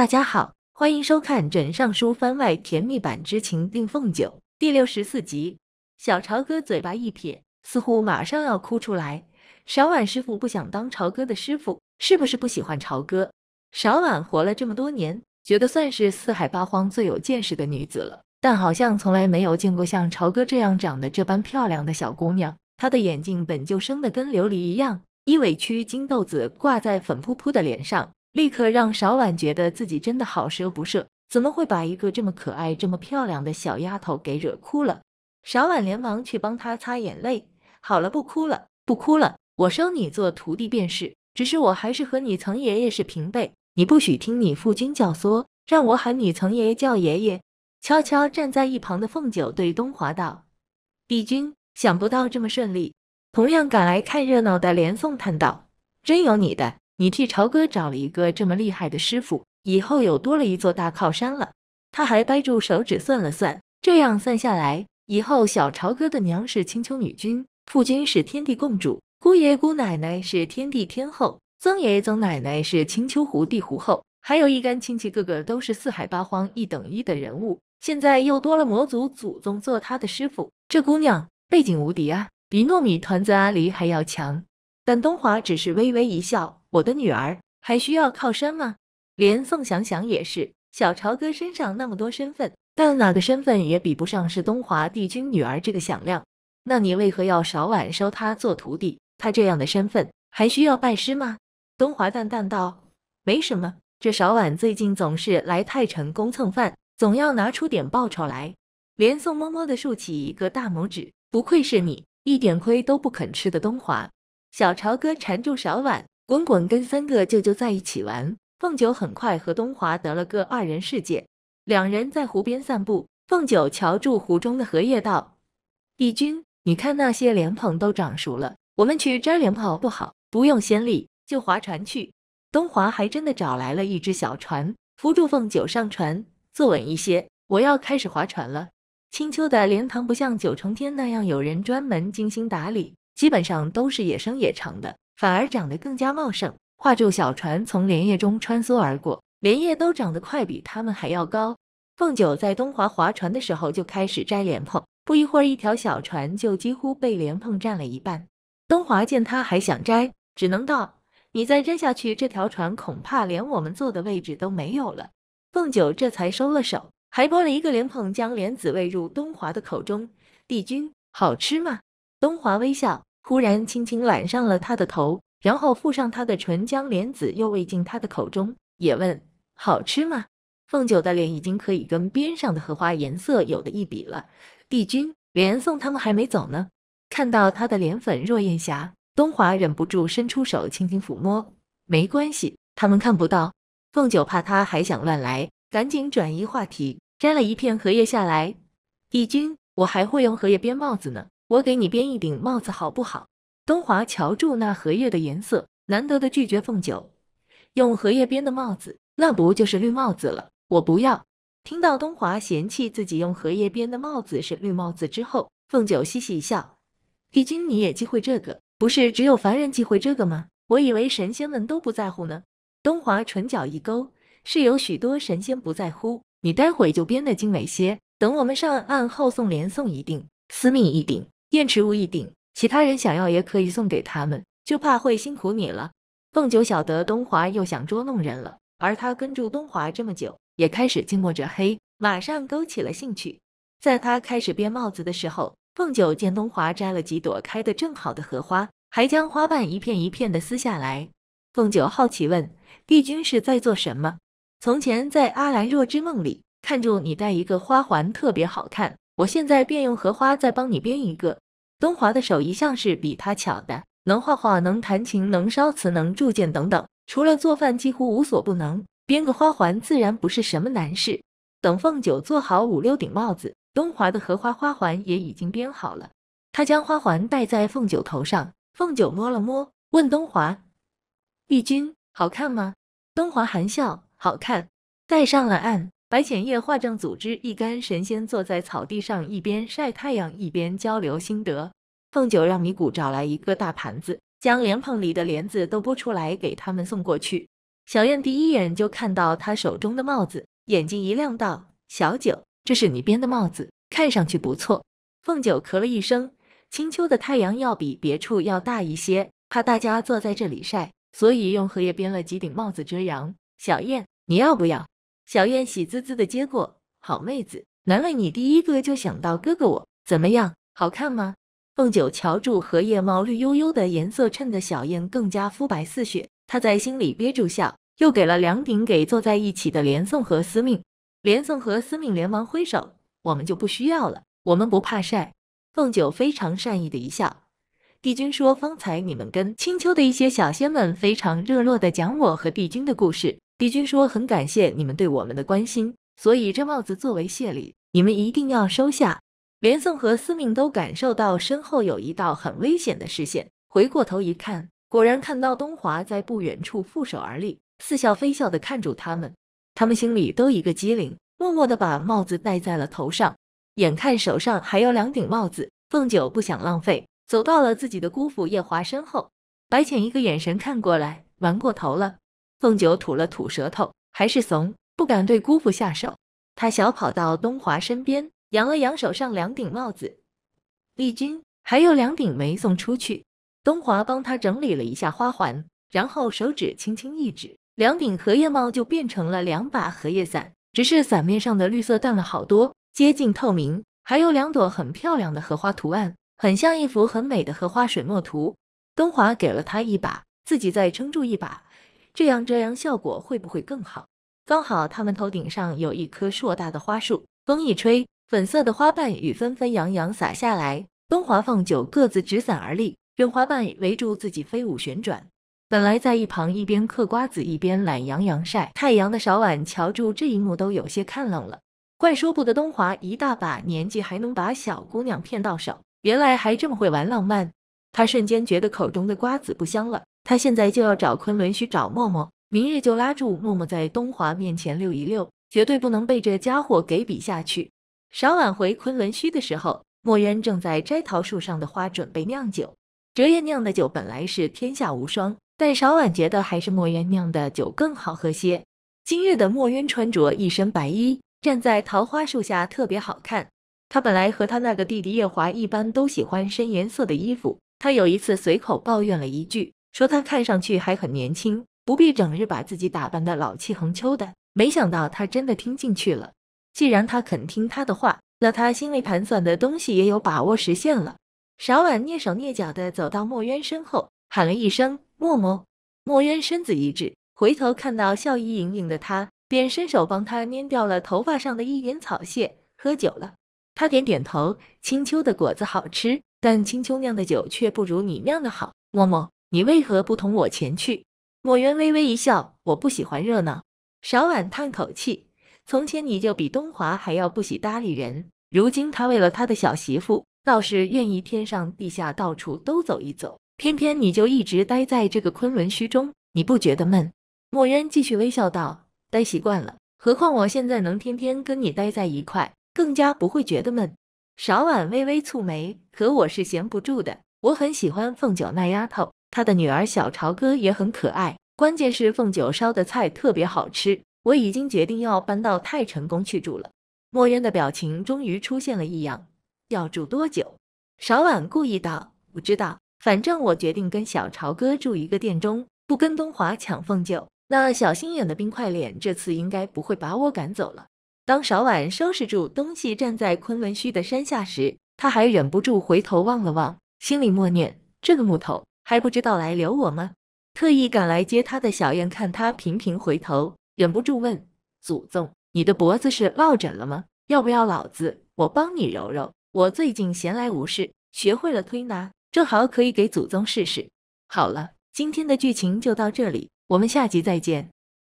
大家好，欢迎收看《枕上书》番外甜蜜版之《情定凤九》第六十四集。小朝哥嘴巴一撇，似乎马上要哭出来。勺婉师傅不想当朝哥的师傅，是不是不喜欢朝哥？勺婉活了这么多年，觉得算是四海八荒最有见识的女子了，但好像从来没有见过像朝哥这样长得这般漂亮的小姑娘。她的眼睛本就生得跟琉璃一样，一委屈金豆子挂在粉扑扑的脸上。立刻让少婉觉得自己真的好舍不舍，怎么会把一个这么可爱、这么漂亮的小丫头给惹哭了？少婉连忙去帮她擦眼泪。好了，不哭了，不哭了，我收你做徒弟便是。只是我还是和你曾爷爷是平辈，你不许听你父君教唆，让我喊你曾爷爷叫爷爷。悄悄站在一旁的凤九对东华道：“帝君，想不到这么顺利。”同样赶来看热闹的连宋叹道：“真有你的。”你替朝哥找了一个这么厉害的师傅，以后又多了一座大靠山了。他还掰住手指算了算，这样算下来，以后小朝哥的娘是青丘女君，父君是天地共主，姑爷姑奶奶是天地天后，曾爷爷曾奶奶是青丘狐帝狐后，还有一干亲戚，个个都是四海八荒一等一的人物。现在又多了魔族祖宗做他的师傅，这姑娘背景无敌啊，比糯米团子阿狸还要强。但东华只是微微一笑。我的女儿还需要靠山吗？连宋想想也是，小潮哥身上那么多身份，但哪个身份也比不上是东华帝君女儿这个响亮。那你为何要少婉收他做徒弟？他这样的身份还需要拜师吗？东华淡淡道：“没什么，这少婉最近总是来太晨宫蹭饭，总要拿出点报酬来。”连宋默默的竖起一个大拇指，不愧是你，一点亏都不肯吃的东华。小潮哥缠住少婉。滚滚跟三个舅舅在一起玩，凤九很快和东华得了个二人世界。两人在湖边散步，凤九瞧住湖中的荷叶道：“帝君，你看那些莲蓬都长熟了，我们去摘莲蓬不好？”“不用先例，就划船去。”东华还真的找来了一只小船，扶住凤九上船，坐稳一些，我要开始划船了。青丘的莲塘不像九重天那样有人专门精心打理，基本上都是野生野长的。反而长得更加茂盛。画住小船从莲叶中穿梭而过，莲叶都长得快，比他们还要高。凤九在东华划船的时候就开始摘莲蓬，不一会儿，一条小船就几乎被莲蓬占了一半。东华见他还想摘，只能道：“你再摘下去，这条船恐怕连我们坐的位置都没有了。”凤九这才收了手，还剥了一个莲蓬，将莲子喂入东华的口中。帝君，好吃吗？东华微笑。忽然，轻轻揽上了他的头，然后附上他的唇，将莲子又喂进他的口中，也问：“好吃吗？”凤九的脸已经可以跟边上的荷花颜色有的一比了。帝君，连宋他们还没走呢。看到他的脸粉若艳霞，东华忍不住伸出手轻轻抚摸。没关系，他们看不到。凤九怕他还想乱来，赶紧转移话题，摘了一片荷叶下来。帝君，我还会用荷叶编帽子呢。我给你编一顶帽子好不好？东华瞧住那荷叶的颜色，难得的拒绝凤九，用荷叶编的帽子，那不就是绿帽子了？我不要。听到东华嫌弃自己用荷叶编的帽子是绿帽子之后，凤九嘻嘻一笑，毕竟你也忌讳这个，不是只有凡人忌讳这个吗？我以为神仙们都不在乎呢。东华唇角一勾，是有许多神仙不在乎。你待会就编得精美些，等我们上岸后送连送一定私密一顶。燕池物一顶，其他人想要也可以送给他们，就怕会辛苦你了。凤九晓得东华又想捉弄人了，而他跟住东华这么久，也开始近墨者黑，马上勾起了兴趣。在他开始编帽子的时候，凤九见东华摘了几朵开得正好的荷花，还将花瓣一片一片的撕下来。凤九好奇问：“帝君是在做什么？”从前在阿兰若之梦里，看住你戴一个花环特别好看。我现在便用荷花再帮你编一个。东华的手一向是比他巧的，能画画，能弹琴，能烧瓷，能铸剑，等等，除了做饭几乎无所不能。编个花环自然不是什么难事。等凤九做好五六顶帽子，东华的荷花花环也已经编好了。他将花环戴在凤九头上，凤九摸了摸，问东华：“帝君，好看吗？”东华含笑：“好看。”戴上了，按。白浅夜化症组织一干神仙坐在草地上，一边晒太阳，一边交流心得。凤九让米谷找来一个大盘子，将莲蓬里的莲子都剥出来给他们送过去。小燕第一眼就看到他手中的帽子，眼睛一亮，道：“小九，这是你编的帽子，看上去不错。”凤九咳了一声：“青丘的太阳要比别处要大一些，怕大家坐在这里晒，所以用荷叶编了几顶帽子遮阳。小燕，你要不要？”小燕喜滋滋的接过，好妹子，难为你第一个就想到哥哥我，怎么样，好看吗？凤九瞧住荷叶帽绿幽幽的颜色，衬得小燕更加肤白似雪。她在心里憋住笑，又给了两顶给坐在一起的连宋和司命。连宋和司命连忙挥手，我们就不需要了，我们不怕晒。凤九非常善意的一笑。帝君说，方才你们跟青丘的一些小仙们非常热络的讲我和帝君的故事。帝军说：“很感谢你们对我们的关心，所以这帽子作为谢礼，你们一定要收下。”连宋和司命都感受到身后有一道很危险的视线，回过头一看，果然看到东华在不远处负手而立，似笑非笑的看住他们。他们心里都一个机灵，默默的把帽子戴在了头上。眼看手上还有两顶帽子，凤九不想浪费，走到了自己的姑父叶华身后。白浅一个眼神看过来，玩过头了。凤九吐了吐舌头，还是怂，不敢对姑父下手。他小跑到东华身边，扬了扬手上两顶帽子，丽君还有两顶没送出去。东华帮他整理了一下花环，然后手指轻轻一指，两顶荷叶帽就变成了两把荷叶伞，只是伞面上的绿色淡了好多，接近透明，还有两朵很漂亮的荷花图案，很像一幅很美的荷花水墨图。东华给了他一把，自己再撑住一把。这样遮阳效果会不会更好？刚好他们头顶上有一棵硕大的花树，风一吹，粉色的花瓣雨纷纷扬扬洒下来。东华放九各自执伞而立，任花瓣围住自己飞舞旋转。本来在一旁一边嗑瓜子一边懒洋洋晒太阳的小婉，瞧住这一幕都有些看愣了。怪说不得东华一大把年纪还能把小姑娘骗到手，原来还这么会玩浪漫。他瞬间觉得口中的瓜子不香了。他现在就要找昆仑虚找默默，明日就拉住默默在东华面前溜一溜，绝对不能被这家伙给比下去。少婉回昆仑虚的时候，墨渊正在摘桃树上的花，准备酿酒。折叶酿的酒本来是天下无双，但少婉觉得还是墨渊酿的酒更好喝些。今日的墨渊穿着一身白衣，站在桃花树下特别好看。他本来和他那个弟弟夜华一般都喜欢深颜色的衣服，他有一次随口抱怨了一句。说他看上去还很年轻，不必整日把自己打扮的老气横秋的。没想到他真的听进去了。既然他肯听他的话，那他心里盘算的东西也有把握实现了。少婉蹑手蹑脚地走到墨渊身后，喊了一声：“墨墨。”墨渊身子一滞，回头看到笑意盈盈的他，便伸手帮他捏掉了头发上的一点草屑。喝酒了，他点点头。青丘的果子好吃，但青丘酿的酒却不如你酿的好。墨墨。你为何不同我前去？墨渊微微一笑，我不喜欢热闹。少婉叹口气，从前你就比东华还要不喜搭理人，如今他为了他的小媳妇，倒是愿意天上地下到处都走一走，偏偏你就一直待在这个昆仑虚中，你不觉得闷？墨渊继续微笑道，待习惯了，何况我现在能天天跟你待在一块，更加不会觉得闷。少婉微微蹙眉，可我是闲不住的，我很喜欢凤九那丫头。他的女儿小潮哥也很可爱，关键是凤九烧的菜特别好吃。我已经决定要搬到太晨宫去住了。莫渊的表情终于出现了异样。要住多久？少婉故意道：“不知道，反正我决定跟小潮哥住一个殿中，不跟东华抢凤九。那小心眼的冰块脸，这次应该不会把我赶走了。”当少婉收拾住东西，站在昆仑虚的山下时，他还忍不住回头望了望，心里默念：“这个木头。”还不知道来留我吗？特意赶来接他的小燕看他频频回头，忍不住问：“祖宗，你的脖子是落枕了吗？要不要老子我帮你揉揉？我最近闲来无事，学会了推拿，正好可以给祖宗试试。”好了，今天的剧情就到这里，我们下集再见。